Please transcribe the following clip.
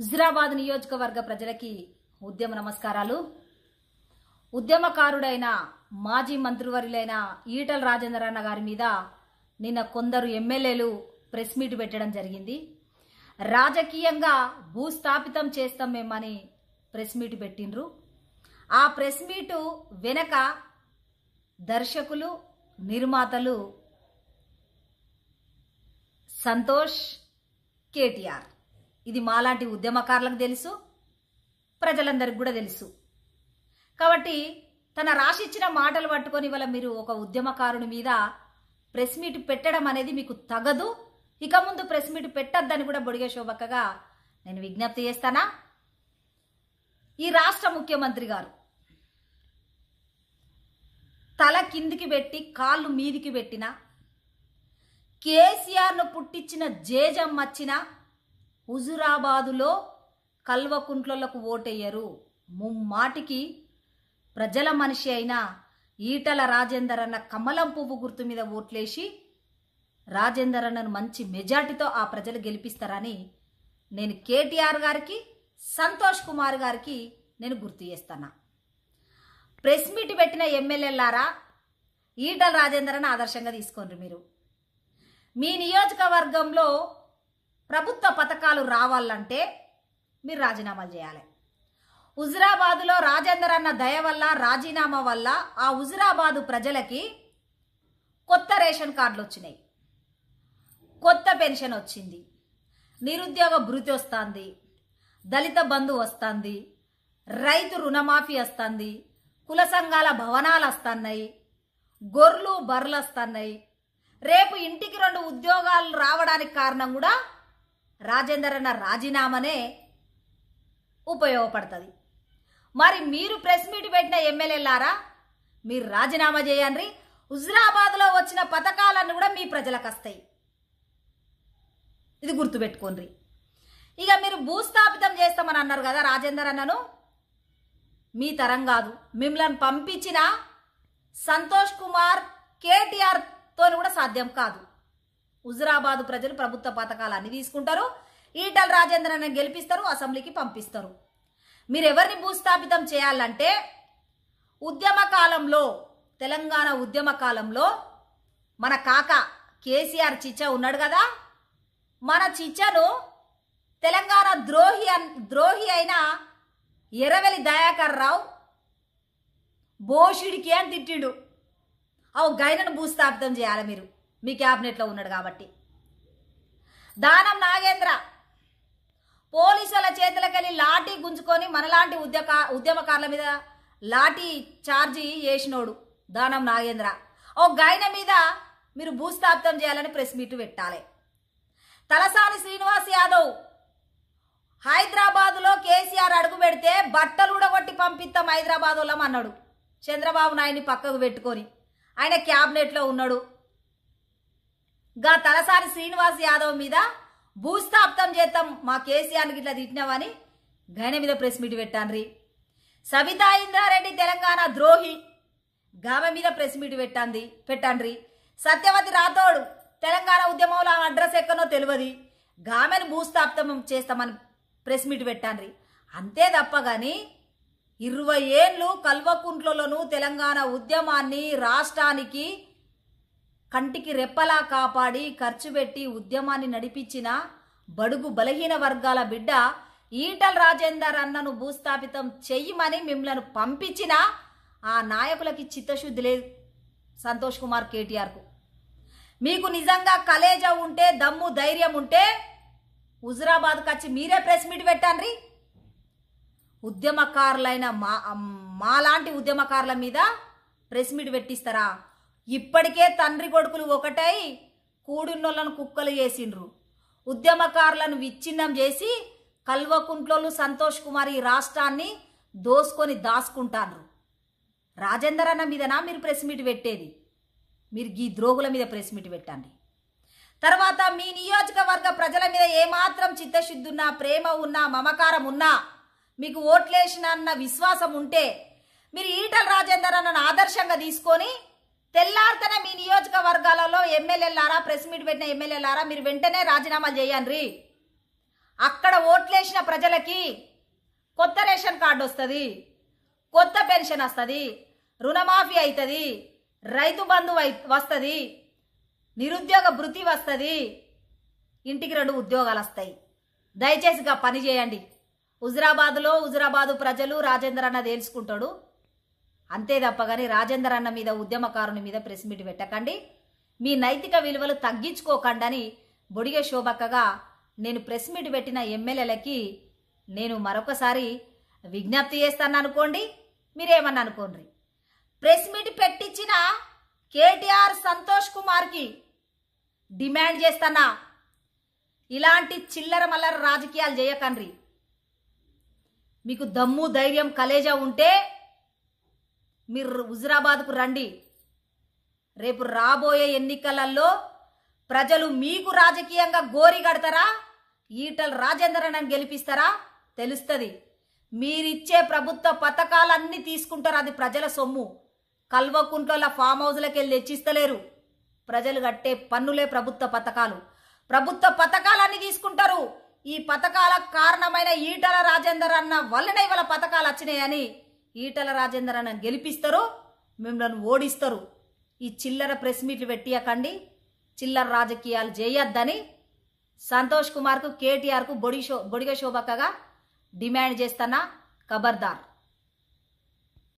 హుజరాబాద్ నియోజకవర్గ ప్రజలకి ఉద్యమ నమస్కారాలు ఉద్యమకారుడైన మాజీ మంత్రివర్యులైన ఈటల రాజేంద్ర అన్న గారి మీద నిన్న కొందరు ఎమ్మెల్యేలు ప్రెస్ మీట్ పెట్టడం జరిగింది రాజకీయంగా భూస్థాపితం చేస్తాం మేమని ప్రెస్ మీట్ పెట్టిండ్రు ఆ ప్రెస్ మీటు వెనక దర్శకులు నిర్మాతలు సంతోష్ కేటీఆర్ ఇది మాలాంటి ఉద్యమకారులకు తెలుసు ప్రజలందరికి కూడా తెలుసు కాబట్టి తన రాసిచ్చిన మాటలు పట్టుకొని వల్ల మీరు ఒక ఉద్యమకారుని మీద ప్రెస్ మీట్ పెట్టడం అనేది మీకు తగదు ఇక ముందు ప్రెస్ మీట్ పెట్టద్దని కూడా బొడిగే శోభక్కగా నేను విజ్ఞప్తి చేస్తానా ఈ రాష్ట్ర ముఖ్యమంత్రి గారు తల కిందికి పెట్టి కాళ్ళు మీదికి పెట్టిన కేసీఆర్ను పుట్టించిన జేజం వచ్చినా హుజురాబాదులో కల్వకుంట్లకు ఓటెయ్యరు ముమ్మాటికి ప్రజల మనిషి అయిన ఈటల రాజేందర్ అన్న కమలం పువ్వు గుర్తు మీద ఓట్లేసి రాజేందర్ అన్నను మంచి మెజార్టీతో ఆ ప్రజలు గెలిపిస్తారని నేను కేటీఆర్ గారికి సంతోష్ కుమార్ గారికి నేను గుర్తు చేస్తాను ప్రెస్ మీట్ పెట్టిన ఎమ్మెల్యేలారా ఈటల రాజేందర్ ఆదర్శంగా తీసుకోండి మీరు మీ నియోజకవర్గంలో ప్రభుత్వ పథకాలు రావాలంటే మీరు రాజీనామాలు చేయాలి హుజురాబాదులో రాజేందర్ అన్న దయ వల్ల రాజీనామా వల్ల ఆ హుజురాబాదు ప్రజలకి కొత్త రేషన్ కార్డులు వచ్చినాయి కొత్త పెన్షన్ వచ్చింది నిరుద్యోగ భృతి వస్తుంది దళిత బంధు వస్తుంది రైతు రుణమాఫీ వస్తుంది కుల సంఘాల భవనాలు వస్తున్నాయి గొర్రెలు బర్రెలు వస్తున్నాయి రేపు ఇంటికి రెండు ఉద్యోగాలు రావడానికి కారణం కూడా రాజేందర్ అన్న రాజీనామానే ఉపయోగపడుతుంది మరి మీరు ప్రెస్ మీట్ పెట్టిన ఎమ్మెల్యేలారా మీరు రాజీనామా చేయండి హుజరాబాద్లో వచ్చిన పథకాలన్నీ కూడా మీ ప్రజలకు వస్తాయి ఇది గుర్తుపెట్టుకోండి ఇక మీరు భూస్థాపితం చేస్తామని అన్నారు కదా రాజేందర్ అన్నను మీ తరం కాదు మిమ్మల్ని పంపించిన సంతోష్ కుమార్ కేటీఆర్తో కూడా సాధ్యం కాదు హుజురాబాద్ ప్రజలు ప్రభుత్వ పథకాలు అన్ని తీసుకుంటారు ఈటల రాజేంద్రను గెలిపిస్తారు అసెంబ్లీకి పంపిస్తారు మీరు ఎవరిని భూస్థాపితం చేయాలంటే ఉద్యమ కాలంలో తెలంగాణ ఉద్యమ కాలంలో మన కాక కేసీఆర్ చిచ్చా ఉన్నాడు కదా మన చిచ్చను తెలంగాణ ద్రోహి ద్రోహి అయిన ఎరవెలి దయాకర్ రావు బోషుడికి అని తిట్టిండు అవు గైనను భూస్థాపితం చేయాలి మీరు మీ క్యాబినెట్లో ఉన్నాడు కాబట్టి దానం నాగేంద్ర పోలీసుల చేతులకెళ్ళి లాఠీ గుంజుకొని మనలాంటి ఉద్యక ఉద్యమకారుల మీద లాఠీ ఛార్జీ చేసినోడు దానం నాగేంద్ర ఓ గాయన మీద మీరు భూస్థాప్తం చేయాలని ప్రెస్ మీట్ పెట్టాలి తలసాని శ్రీనివాస్ యాదవ్ హైదరాబాదులో కేసీఆర్ అడుగు పెడితే బట్టలు ఉడగొట్టి పంపిస్తాం హైదరాబాద్ వాళ్ళం అన్నాడు చంద్రబాబు నాయుడిని పక్కకు పెట్టుకొని ఆయన క్యాబినెట్లో ఉన్నాడు గా తలసారి శ్రీనివాస్ యాదవ్ మీద భూస్థాప్తం చేద్దాం మా కేసీఆర్కి ఇట్లా తిట్టినావని గైన మీద ప్రెస్ మీట్ పెట్టాన్రి సబితా ఇంద్రారెడ్డి తెలంగాణ ద్రోహి గామె మీద ప్రెస్ మీట్ పెట్టాంది పెట్టాన్రి సత్యవతి రాథోడ్ తెలంగాణ ఉద్యమంలో అడ్రస్ ఎక్కనో తెలియదు గామెను భూస్థాప్తం చేస్తామని ప్రెస్ మీట్ పెట్టాన్రి అంతే తప్ప కానీ ఇరవై ఏళ్ళు కల్వకుంట్లలోనూ తెలంగాణ ఉద్యమాన్ని రాష్ట్రానికి కంటికి రెప్పలా కాపాడి ఖర్చు పెట్టి ఉద్యమాన్ని నడిపించిన బడుగు బలహీన వర్గాల బిడ్డ ఈటల రాజేందర్ అన్నను భూస్థాపితం చెయ్యమని మిమ్మల్ని పంపించిన ఆ నాయకులకి చిత్తశుద్ధి లేదు సంతోష్ కుమార్ కేటీఆర్కు మీకు నిజంగా కలేజ ఉంటే దమ్ము ధైర్యం ఉంటే హుజురాబాద్కి వచ్చి మీరే ప్రెస్ మీట్ పెట్టండి ఉద్యమకారులైన మా మాలాంటి ఉద్యమకారుల మీద ప్రెస్ మీట్ పెట్టిస్తారా ఇప్పటికే తండ్రి కొడుకులు ఒకటై కూడున్నోళ్ళను కుక్కలు చేసిండ్రు ఉద్యమకారులను విచ్ఛిన్నం చేసి కల్వకుంట్లోళ్ళు సంతోష్ కుమార్ ఈ రాష్ట్రాన్ని దోసుకొని దాసుకుంటారు రాజేందర్ అన్న మీదనా మీరు ప్రెస్ మీట్ పెట్టేది మీరు ఈ ద్రోగుల మీద ప్రెస్ మీట్ పెట్టండి తర్వాత మీ నియోజకవర్గ ప్రజల మీద ఏమాత్రం చిత్తశుద్ధి ఉన్నా ప్రేమ ఉన్నా మమకారం ఉన్నా మీకు ఓట్లేసిన అన్న విశ్వాసం ఉంటే మీరు ఈటల రాజేందర్ అన్నను ఆదర్శంగా తీసుకొని తెల్లార్తన మీ నియోజకవర్గాలలో ఎమ్మెల్యేలారా ప్రెస్ మీట్ పెట్టిన ఎమ్మెల్యేలారా మీరు వెంటనే రాజీనామా చేయండి అక్కడ ఓట్లేసిన ప్రజలకి కొత్త రేషన్ కార్డు వస్తుంది కొత్త పెన్షన్ వస్తుంది రుణమాఫీ అవుతుంది రైతు బంధు వస్తుంది నిరుద్యోగ భృతి వస్తుంది ఇంటికి రెండు ఉద్యోగాలు వస్తాయి దయచేసిగా పని చేయండి హుజరాబాద్లో హుజరాబాదు ప్రజలు రాజేంద్ర అన్న తెలుసుకుంటాడు అంతే తప్ప కానీ రాజేందర్ అన్న మీద ఉద్యమకారుని మీద ప్రెస్ మీట్ పెట్టకండి మీ నైతిక విలువలు తగ్గించుకోకండి అని బొడిగే శోభక్కగా నేను ప్రెస్ మీట్ పెట్టిన ఎమ్మెల్యేలకి నేను మరొకసారి విజ్ఞప్తి చేస్తాను అనుకోండి మీరేమన్నా అనుకోండి ప్రెస్ మీట్ పెట్టించిన కేటీఆర్ సంతోష్ కుమార్కి డిమాండ్ చేస్తానా ఇలాంటి చిల్లర మల్లర రాజకీయాలు చేయకండి మీకు దమ్ము ధైర్యం కలేజా ఉంటే మీరు హుజురాబాద్కు రండి రేపు రాబోయే ఎన్నికలలో ప్రజలు మీకు రాజకీయంగా గోరి కడతారా ఈటల రాజేంద్రనని గెలిపిస్తారా తెలుస్తుంది మీరిచ్చే ప్రభుత్వ పథకాలన్నీ తీసుకుంటారు అది ప్రజల సొమ్ము కల్వకుంట్ల ఫామ్ హౌస్లకు వెళ్ళి తెచ్చిస్తలేరు ప్రజలు కట్టే పన్నులే ప్రభుత్వ పథకాలు ప్రభుత్వ పథకాలన్నీ తీసుకుంటారు ఈ పథకాలకు కారణమైన ఈటల రాజేందర్ అన్న వల్లనే ఇవాళ పథకాలు వచ్చినాయని ఈటల రాజేందర్ అన్న గెలిపిస్తారో మిమ్మల్ని ఓడిస్తారు ఈ చిల్లర ప్రెస్ మీట్లు పెట్టియకండి చిల్లర రాజకీయాలు చేయొద్దని సంతోష్ కుమార్కు కేటీఆర్కు బొడిగో బొడిగ శోభకగా డిమాండ్ చేస్తున్నా ఖబర్దార్